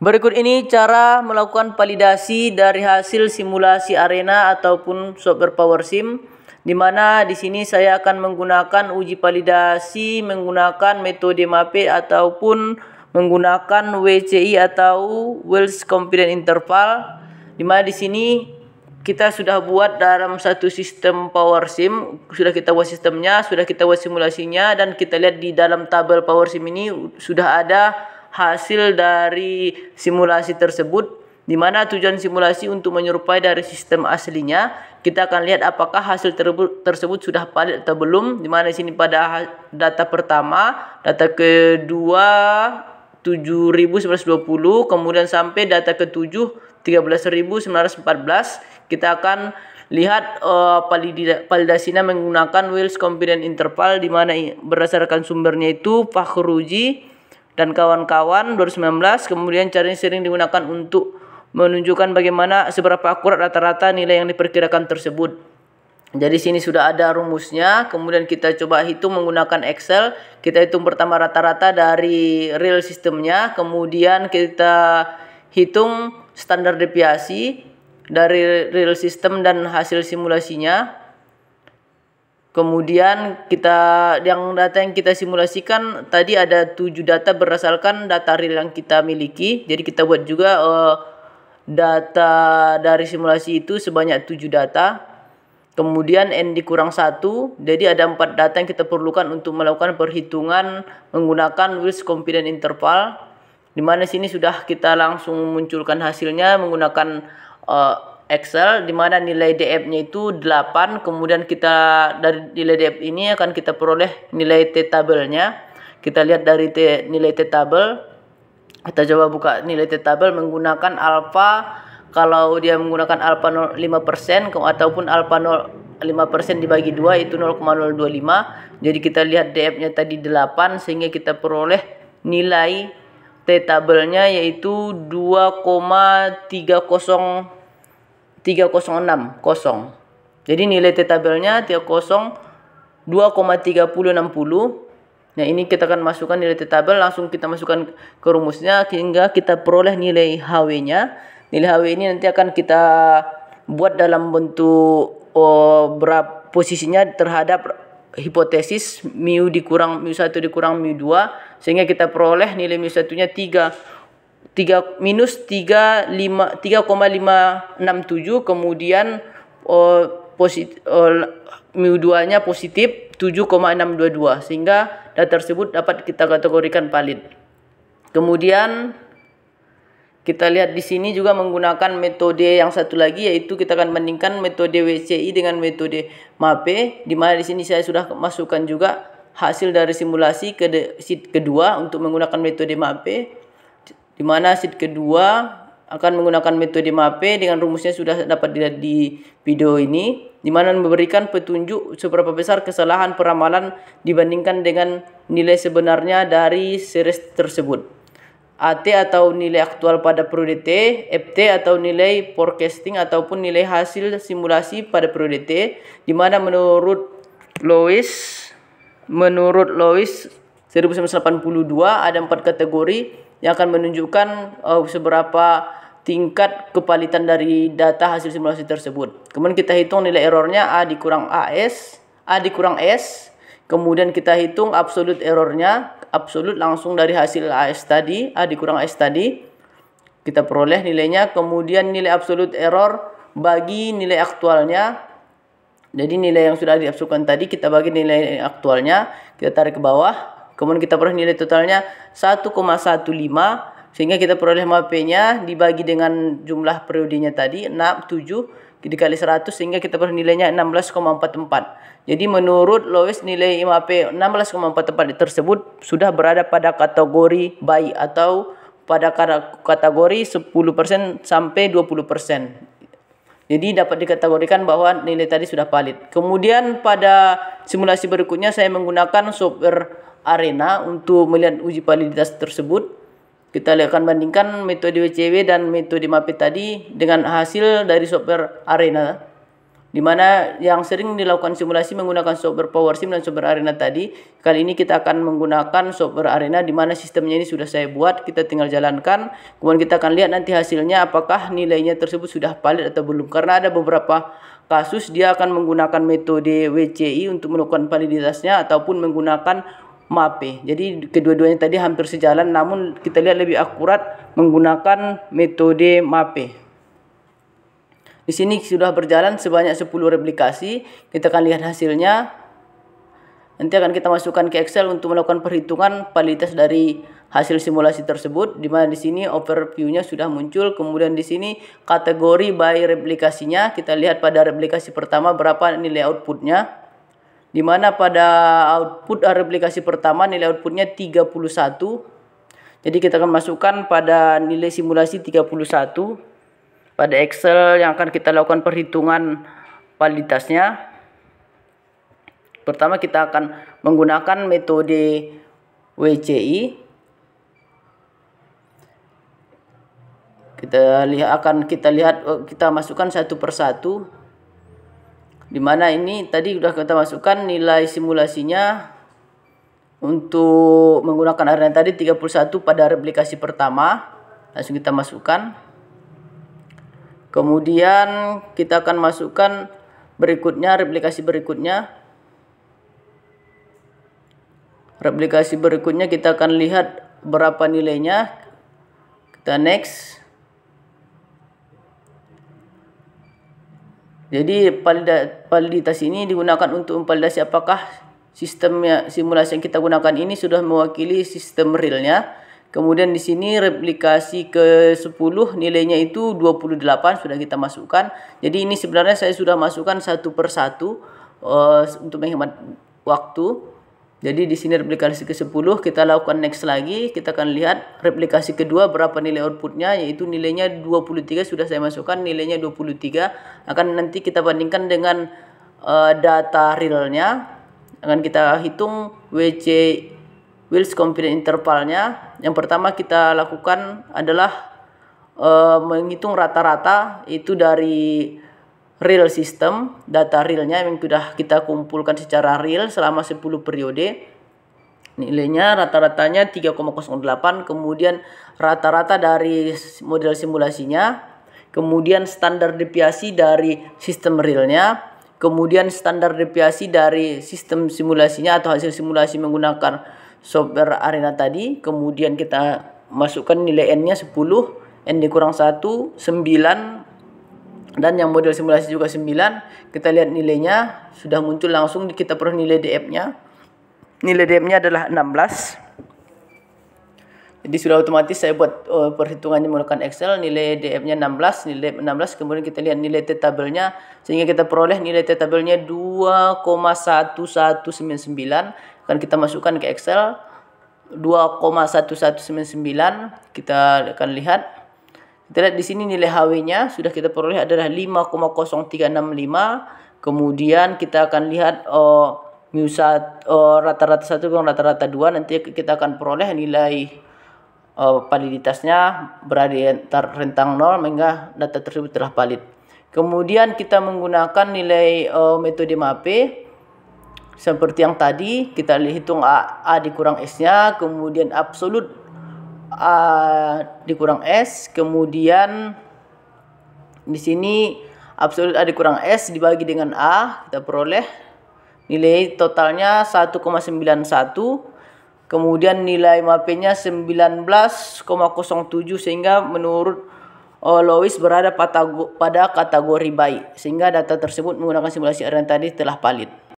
Berikut ini cara melakukan validasi dari hasil simulasi arena ataupun software Power Sim di mana di sini saya akan menggunakan uji validasi menggunakan metode MAPE ataupun menggunakan WCI atau Wells Confidence Interval di mana di sini kita sudah buat dalam satu sistem Power Sim sudah kita buat sistemnya sudah kita buat simulasinya dan kita lihat di dalam tabel Power Sim ini sudah ada hasil dari simulasi tersebut di mana tujuan simulasi untuk menyerupai dari sistem aslinya kita akan lihat apakah hasil tersebut sudah valid atau belum di mana di sini pada data pertama data kedua puluh, kemudian sampai data ketujuh 13.914 kita akan lihat uh, validasinya menggunakan Wills Confident Interval di mana berdasarkan sumbernya itu Fakhruji dan kawan-kawan 2019 kemudian cara ini sering digunakan untuk menunjukkan bagaimana seberapa akurat rata-rata nilai yang diperkirakan tersebut. Jadi sini sudah ada rumusnya, kemudian kita coba hitung menggunakan Excel. Kita hitung pertama rata-rata dari real sistemnya, kemudian kita hitung standar deviasi dari real system dan hasil simulasinya. Kemudian kita yang data yang kita simulasikan tadi ada tujuh data berdasarkan data real yang kita miliki. Jadi kita buat juga uh, data dari simulasi itu sebanyak tujuh data. Kemudian n dikurang satu, jadi ada empat data yang kita perlukan untuk melakukan perhitungan menggunakan Wills Confidence Interval. Di mana sini sudah kita langsung munculkan hasilnya menggunakan uh, Excel di mana nilai DF-nya itu 8 kemudian kita dari nilai DF ini akan kita peroleh nilai T tabelnya kita lihat dari T, nilai T tabel kita coba buka nilai T tabel menggunakan alpha kalau dia menggunakan alfa 0,5% 5% ataupun alfa 0,5% 5% dibagi 2 itu 0,025 jadi kita lihat DF-nya tadi 8 sehingga kita peroleh nilai T tabelnya yaitu 2,30 3060. Jadi nilai T tabelnya enam puluh Nah ini kita akan masukkan nilai T tabel langsung kita masukkan ke rumusnya sehingga kita peroleh nilai HW-nya. Nilai HW ini nanti akan kita buat dalam bentuk oh, berapa posisinya terhadap hipotesis mu dikurang mu 1 dikurang mu 2 sehingga kita peroleh nilai mu satunya 3 3 minus 3 enam tujuh kemudian oh, posit oh, eh, mu2-nya positif 7,622 sehingga data tersebut dapat kita kategorikan valid. Kemudian kita lihat di sini juga menggunakan metode yang satu lagi yaitu kita akan bandingkan metode WCI dengan metode MAPE di mana di sini saya sudah masukkan juga hasil dari simulasi ke sheet kedua untuk menggunakan metode MAPE di mana sheet kedua akan menggunakan metode MAPE dengan rumusnya sudah dapat dilihat di video ini di mana memberikan petunjuk seberapa besar kesalahan peramalan dibandingkan dengan nilai sebenarnya dari series tersebut. AT atau nilai aktual pada periode T, FT atau nilai forecasting ataupun nilai hasil simulasi pada periode T di mana menurut Lois menurut Lois 1982 ada empat kategori yang akan menunjukkan uh, seberapa tingkat kepalitan dari data hasil simulasi tersebut. Kemudian kita hitung nilai errornya A dikurang AS, A dikurang S. Kemudian kita hitung absolut errornya, absolut langsung dari hasil AS tadi, A dikurang s tadi. Kita peroleh nilainya, kemudian nilai absolut error bagi nilai aktualnya. Jadi nilai yang sudah diabsolukan tadi kita bagi nilai aktualnya, kita tarik ke bawah. Kemudian kita peroleh nilai totalnya 1,15 sehingga kita peroleh MAP-nya dibagi dengan jumlah periodenya tadi 6 7 dikali 100 sehingga kita peroleh nilainya 16,44. Jadi menurut Lois nilai MAP 16,44 tersebut sudah berada pada kategori baik atau pada kategori 10% sampai 20%. Jadi dapat dikategorikan bahwa nilai tadi sudah valid. Kemudian pada simulasi berikutnya saya menggunakan software arena untuk melihat uji validitas tersebut. Kita akan bandingkan metode WCW dan metode MAPE tadi dengan hasil dari software arena di mana yang sering dilakukan simulasi menggunakan software PowerSim dan software Arena tadi. Kali ini kita akan menggunakan software Arena di mana sistemnya ini sudah saya buat, kita tinggal jalankan. Kemudian kita akan lihat nanti hasilnya apakah nilainya tersebut sudah valid atau belum. Karena ada beberapa kasus dia akan menggunakan metode WCI untuk melakukan validitasnya ataupun menggunakan MAPE. Ya, jadi kedua-duanya tadi hampir sejalan namun kita lihat lebih akurat menggunakan metode MAPE. Ya. Di sini sudah berjalan sebanyak 10 replikasi. Kita akan lihat hasilnya. Nanti akan kita masukkan ke Excel untuk melakukan perhitungan kualitas dari hasil simulasi tersebut di mana di sini overview-nya sudah muncul. Kemudian di sini kategori by replikasinya. Kita lihat pada replikasi pertama berapa nilai outputnya di mana pada output eh, replikasi pertama nilai outputnya 31 jadi kita akan masukkan pada nilai simulasi 31 pada Excel yang akan kita lakukan perhitungan validitasnya pertama kita akan menggunakan metode WCI kita lihat akan kita lihat eh, kita masukkan satu persatu dimana ini tadi sudah kita masukkan nilai simulasinya untuk menggunakan harian tadi 31 pada replikasi pertama langsung kita masukkan kemudian kita akan masukkan berikutnya replikasi berikutnya replikasi berikutnya kita akan lihat berapa nilainya kita next Jadi validitas ini digunakan untuk memvalidasi apakah sistem ya, simulasi yang kita gunakan ini sudah mewakili sistem realnya. Kemudian di sini replikasi ke 10 nilainya itu 28 sudah kita masukkan. Jadi ini sebenarnya saya sudah masukkan satu per satu uh, eh, untuk menghemat waktu. Jadi di sini replikasi ke-10 kita lakukan next lagi. Kita akan lihat replikasi kedua berapa nilai outputnya yaitu nilainya 23 sudah saya masukkan nilainya 23 akan nanti kita bandingkan dengan uh, data realnya akan kita hitung WC Wills confidence intervalnya. Yang pertama kita lakukan adalah uh, menghitung rata-rata itu dari real system, data realnya yang sudah kita kumpulkan secara real selama 10 periode. Nilainya rata-ratanya 3,08, kemudian rata-rata dari model simulasinya, kemudian standar deviasi dari sistem realnya, kemudian standar deviasi dari sistem simulasinya atau hasil simulasi menggunakan software arena tadi, kemudian kita masukkan nilai N-nya 10, N dikurang 1, 9, dan yang model simulasi juga 9 kita lihat nilainya sudah muncul langsung kita perlu nilai DF nya nilai DF nya adalah 16 jadi sudah otomatis saya buat uh, perhitungannya menggunakan Excel nilai DF nya 16 nilai 16 kemudian kita lihat nilai T tabelnya sehingga kita peroleh nilai T tabelnya 2,1199 akan kita masukkan ke Excel 2,1199 kita akan lihat kita lihat di sini nilai HW-nya sudah kita peroleh adalah 5,0365. Kemudian kita akan lihat oh, eh, mu uh, eh, rata-rata satu kurang rata-rata dua nanti kita akan peroleh nilai oh, validitasnya berada di rentang 0 hingga data tersebut telah valid. Kemudian kita menggunakan nilai oh, metode MAP seperti yang tadi kita hitung A, A dikurang S-nya kemudian absolut uh, dikurang S kemudian di sini absolut A dikurang S dibagi dengan A kita peroleh nilai totalnya 1,91 kemudian nilai MAP-nya 19,07 sehingga menurut uh, eh, Lois berada pada kategori baik sehingga data tersebut menggunakan simulasi RN tadi telah valid